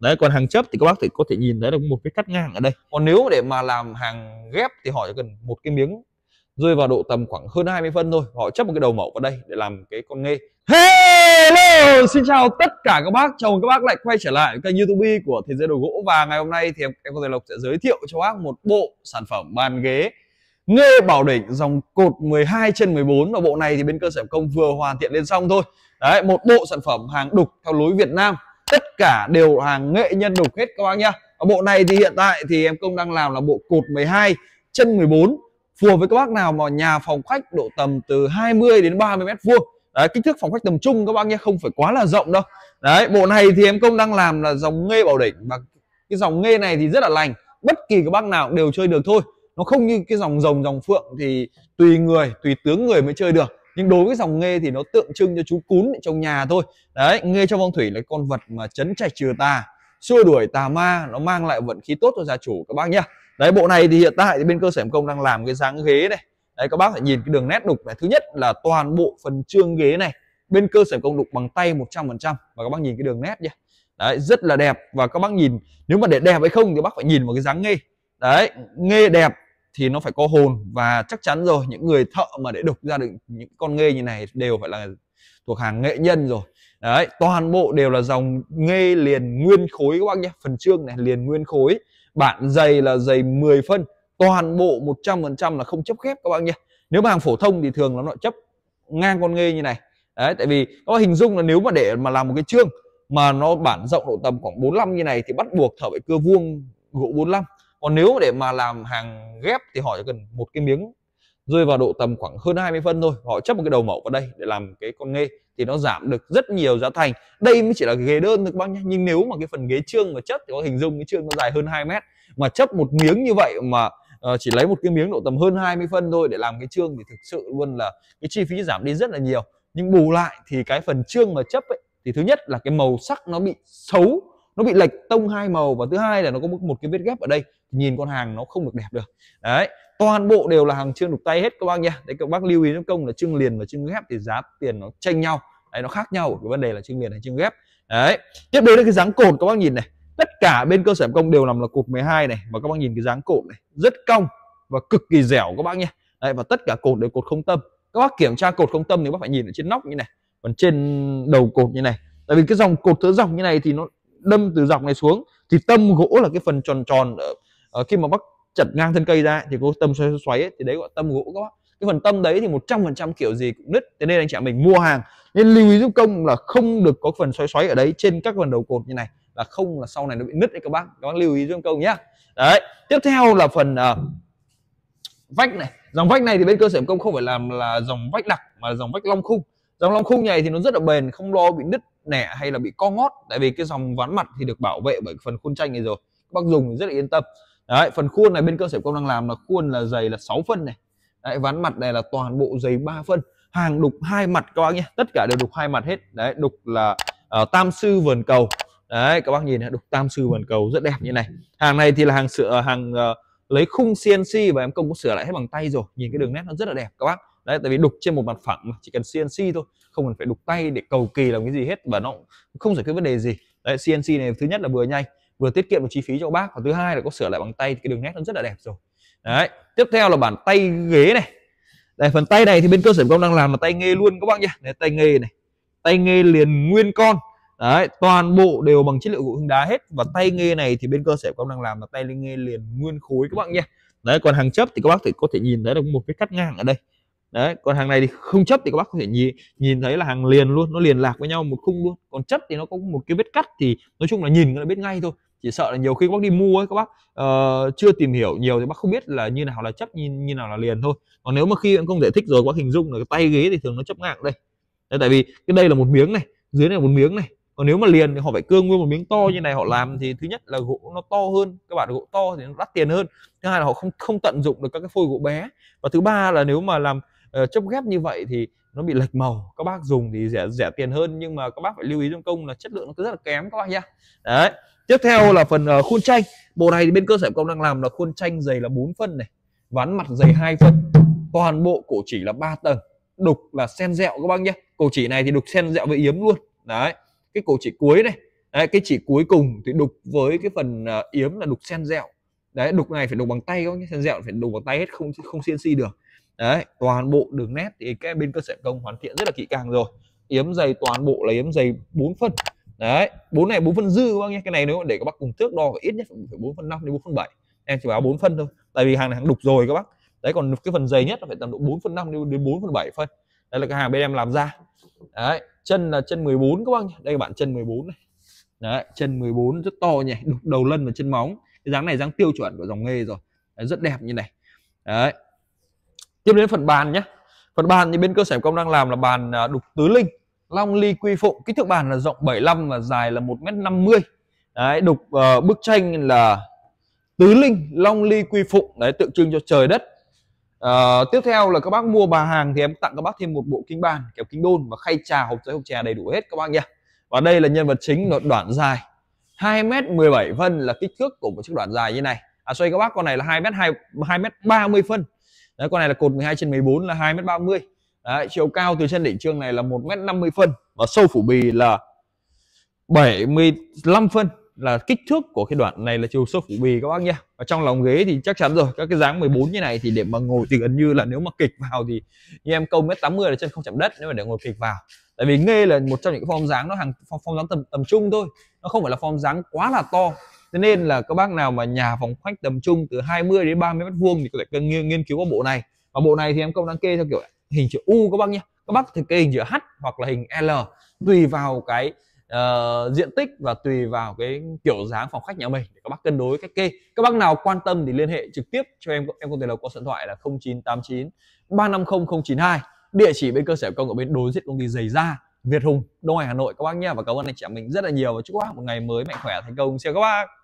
đấy còn hàng chấp thì các bác thì có thể nhìn thấy được một cái cắt ngang ở đây còn nếu để mà làm hàng ghép thì họ chỉ cần một cái miếng rơi vào độ tầm khoảng hơn 20 phân thôi họ chấp một cái đầu mẫu vào đây để làm cái con nghe Hello, xin chào tất cả các bác, chào mừng các bác lại quay trở lại kênh youtube của Thế Giới Đồ Gỗ Và ngày hôm nay thì em, em có thể Lộc sẽ giới thiệu cho bác một bộ sản phẩm bàn ghế nghe Bảo Đỉnh dòng cột 12 trên 14 Và bộ này thì bên cơ sở công vừa hoàn thiện lên xong thôi Đấy, một bộ sản phẩm hàng đục theo lối Việt Nam tất cả đều hàng nghệ nhân đục hết các bác nhá ở bộ này thì hiện tại thì em công đang làm là bộ cột 12 chân 14 phù hợp với các bác nào mà nhà phòng khách độ tầm từ 20 đến 30 mét vuông đấy, kích thước phòng khách tầm trung các bác nhé không phải quá là rộng đâu đấy bộ này thì em công đang làm là dòng nghe bảo đỉnh và cái dòng nghe này thì rất là lành bất kỳ các bác nào đều chơi được thôi nó không như cái dòng rồng dòng phượng thì tùy người tùy tướng người mới chơi được nhưng đối với dòng nghê thì nó tượng trưng cho chú cún trong nhà thôi đấy nghê trong phong thủy là con vật mà chấn trạch trừ tà xua đuổi tà ma nó mang lại vận khí tốt cho gia chủ các bác nhá đấy bộ này thì hiện tại thì bên cơ sở công đang làm cái dáng ghế này đấy các bác phải nhìn cái đường nét đục này thứ nhất là toàn bộ phần trương ghế này bên cơ sở công đục bằng tay 100% và các bác nhìn cái đường nét nhé đấy rất là đẹp và các bác nhìn nếu mà để đẹp hay không thì bác phải nhìn vào cái dáng nghê đấy nghê đẹp thì nó phải có hồn và chắc chắn rồi những người thợ mà để đục ra được những con nghê như này đều phải là thuộc hàng nghệ nhân rồi đấy toàn bộ đều là dòng nghê liền nguyên khối các bác nhé phần trương này liền nguyên khối bản dày là dày 10 phân toàn bộ 100% là không chấp ghép các bác nhé nếu mà hàng phổ thông thì thường nó lại chấp ngang con nghê như này đấy tại vì các bác hình dung là nếu mà để mà làm một cái trương mà nó bản rộng độ tầm khoảng 45 như này thì bắt buộc thợ phải cưa vuông gỗ 45 còn nếu để mà làm hàng ghép thì họ chỉ cần một cái miếng rơi vào độ tầm khoảng hơn 20 phân thôi họ chấp một cái đầu mẫu vào đây để làm cái con nghê thì nó giảm được rất nhiều giá thành đây mới chỉ là ghế đơn được bao nhiêu nhưng nếu mà cái phần ghế trương mà chất thì có hình dung cái trương nó dài hơn 2 mét mà chấp một miếng như vậy mà ờ, chỉ lấy một cái miếng độ tầm hơn 20 phân thôi để làm cái trương thì thực sự luôn là cái chi phí giảm đi rất là nhiều nhưng bù lại thì cái phần trương mà chấp ấy, thì thứ nhất là cái màu sắc nó bị xấu nó bị lệch tông hai màu và thứ hai là nó có một cái vết ghép ở đây nhìn con hàng nó không được đẹp được đấy toàn bộ đều là hàng trương đục tay hết các bác nha đấy các bác lưu ý giúp công là trương liền và trương ghép thì giá tiền nó chênh nhau đấy nó khác nhau cái vấn đề là trương liền hay trương ghép đấy tiếp đến là cái dáng cột các bác nhìn này tất cả bên cơ sở công đều làm là cột 12 này và các bác nhìn cái dáng cột này rất cong và cực kỳ dẻo các bác nhé đấy và tất cả cột đều cột không tâm các bác kiểm tra cột không tâm thì bác phải nhìn ở trên nóc như này còn trên đầu cột như này tại vì cái dòng cột thớ dọc như này thì nó đâm từ dọc này xuống thì tâm gỗ là cái phần tròn tròn ở, ở khi mà bác chặt ngang thân cây ra thì có tâm xoáy, xoáy ấy, thì đấy gọi tâm gỗ các bác cái phần tâm đấy thì 100% kiểu gì cũng nứt thế nên anh chị em mình mua hàng nên lưu ý giúp công là không được có phần xoáy xoáy ở đấy trên các phần đầu cột như này là không là sau này nó bị nứt đấy các bác các bác lưu ý giúp công nhá đấy tiếp theo là phần uh, vách này dòng vách này thì bên cơ sở công không phải làm là dòng vách đặc mà là dòng vách long khung dòng long khung này thì nó rất là bền không lo bị nứt nẻ hay là bị co ngót tại vì cái dòng ván mặt thì được bảo vệ bởi phần khuôn tranh này rồi các bác dùng rất là yên tâm đấy phần khuôn này bên cơ sở công đang làm là khuôn là dày là 6 phân này đấy, ván mặt này là toàn bộ dày 3 phân hàng đục hai mặt các bác nhé tất cả đều đục hai mặt hết đấy đục là uh, tam sư vườn cầu đấy các bác nhìn này đục tam sư vườn cầu rất đẹp như này hàng này thì là hàng sửa hàng uh, lấy khung CNC và em công cũng sửa lại hết bằng tay rồi nhìn cái đường nét nó rất là đẹp các bác đấy tại vì đục trên một mặt phẳng mà chỉ cần CNC thôi không cần phải đục tay để cầu kỳ làm cái gì hết và nó không giải quyết vấn đề gì đấy CNC này thứ nhất là vừa nhanh vừa tiết kiệm được chi phí cho bác và thứ hai là có sửa lại bằng tay thì cái đường nét nó rất là đẹp rồi đấy tiếp theo là bản tay ghế này đây phần tay này thì bên cơ sở công đang làm là tay nghề luôn các bác nhé đấy, tay nghề này tay nghề liền nguyên con đấy toàn bộ đều bằng chất liệu gỗ hương đá hết và tay nghề này thì bên cơ sở công đang làm là tay nghề liền nguyên khối các bạn nhé đấy còn hàng chấp thì các bác thì có thể nhìn thấy được một cái cắt ngang ở đây đấy còn hàng này thì không chấp thì các bác có thể nhìn nhìn thấy là hàng liền luôn nó liền lạc với nhau một khung luôn còn chấp thì nó có một cái vết cắt thì nói chung là nhìn nó biết ngay thôi chỉ sợ là nhiều khi các bác đi mua ấy các bác uh, chưa tìm hiểu nhiều thì bác không biết là như nào là chấp như, như nào là liền thôi còn nếu mà khi em không thể thích rồi các bác hình dung là cái tay ghế thì thường nó chấp ngang đây đấy, tại vì cái đây là một miếng này dưới này là một miếng này còn nếu mà liền thì họ phải cương nguyên một miếng to như này họ làm thì thứ nhất là gỗ nó to hơn các bạn gỗ to thì nó đắt tiền hơn thứ hai là họ không không tận dụng được các cái phôi gỗ bé và thứ ba là nếu mà làm uh, ờ, chốc ghép như vậy thì nó bị lệch màu các bác dùng thì rẻ rẻ tiền hơn nhưng mà các bác phải lưu ý trong công là chất lượng nó rất là kém các bác nhá đấy tiếp theo là phần uh, khuôn tranh bộ này thì bên cơ sở công đang làm là khuôn tranh dày là 4 phân này ván mặt dày hai phân toàn bộ cổ chỉ là 3 tầng đục là sen dẹo các bác nhé cổ chỉ này thì đục sen dẹo với yếm luôn đấy cái cổ chỉ cuối này đấy, cái chỉ cuối cùng thì đục với cái phần ờ, yếm là đục sen dẹo đấy đục này phải đục bằng tay các bác nhé sen dẹo phải đục bằng tay hết không không xiên được đấy toàn bộ đường nét thì cái bên cơ sở công hoàn thiện rất là kỹ càng rồi yếm dày toàn bộ là yếm dày 4 phân đấy bốn này bốn phân dư các bác nhé cái này nếu để các bác cùng thước đo ít nhất phải bốn phân năm đến bốn phân bảy em chỉ báo bốn phân thôi tại vì hàng này hàng đục rồi các bác đấy còn cái phần dày nhất là phải tầm độ bốn phân năm đến bốn phân bảy phân đây là cái hàng bên em làm ra đấy chân là chân 14 các bác nhé đây là bạn chân 14 này đấy chân 14 rất to nhỉ đục đầu lân và chân móng cái dáng này dáng tiêu chuẩn của dòng nghề rồi đấy, rất đẹp như này đấy tiếp đến phần bàn nhé phần bàn thì bên cơ sở công đang làm là bàn à, đục tứ linh long ly quy phụng kích thước bàn là rộng 75 và dài là 1m50 đấy đục uh, bức tranh là tứ linh long ly quy phụng đấy tượng trưng cho trời đất uh, tiếp theo là các bác mua bà hàng thì em tặng các bác thêm một bộ kính bàn kéo kính đôn và khay trà hộp giấy hộp trà đầy đủ hết các bác nhé và đây là nhân vật chính đoạn, đoạn dài 2m17 phân là kích thước của một chiếc đoạn dài như này à xoay các bác con này là 2m2 2m30 phân đấy con này là cột 12 trên 14 là 2 m 30 đấy, chiều cao từ chân đỉnh trương này là 1 m 50 phân và sâu phủ bì là 75 phân là kích thước của cái đoạn này là chiều sâu phủ bì các bác nhé và trong lòng ghế thì chắc chắn rồi các cái dáng 14 như này thì để mà ngồi thì gần như là nếu mà kịch vào thì như em câu mét 80 là chân không chạm đất nếu mà để ngồi kịch vào tại vì nghê là một trong những form dáng nó hàng form, form dáng tầm tầm trung thôi nó không phải là form dáng quá là to thế nên là các bác nào mà nhà phòng khách tầm trung từ 20 đến 30 mét vuông thì có thể cần nghiên, nghiên cứu các bộ này và bộ này thì em công đang kê theo kiểu hình chữ U các bác nhé các bác thì kê hình chữ H hoặc là hình L tùy vào cái uh, diện tích và tùy vào cái kiểu dáng phòng khách nhà mình để các bác cân đối cách kê các bác nào quan tâm thì liên hệ trực tiếp cho em em công ty là qua số điện thoại là 0989 350 092 địa chỉ bên cơ sở công ở bên đối diện công ty giày da Việt Hùng Đông hải Hà Nội các bác nhé và cảm ơn anh chị em mình rất là nhiều và chúc các bác một ngày mới mạnh khỏe thành công xin chào các bác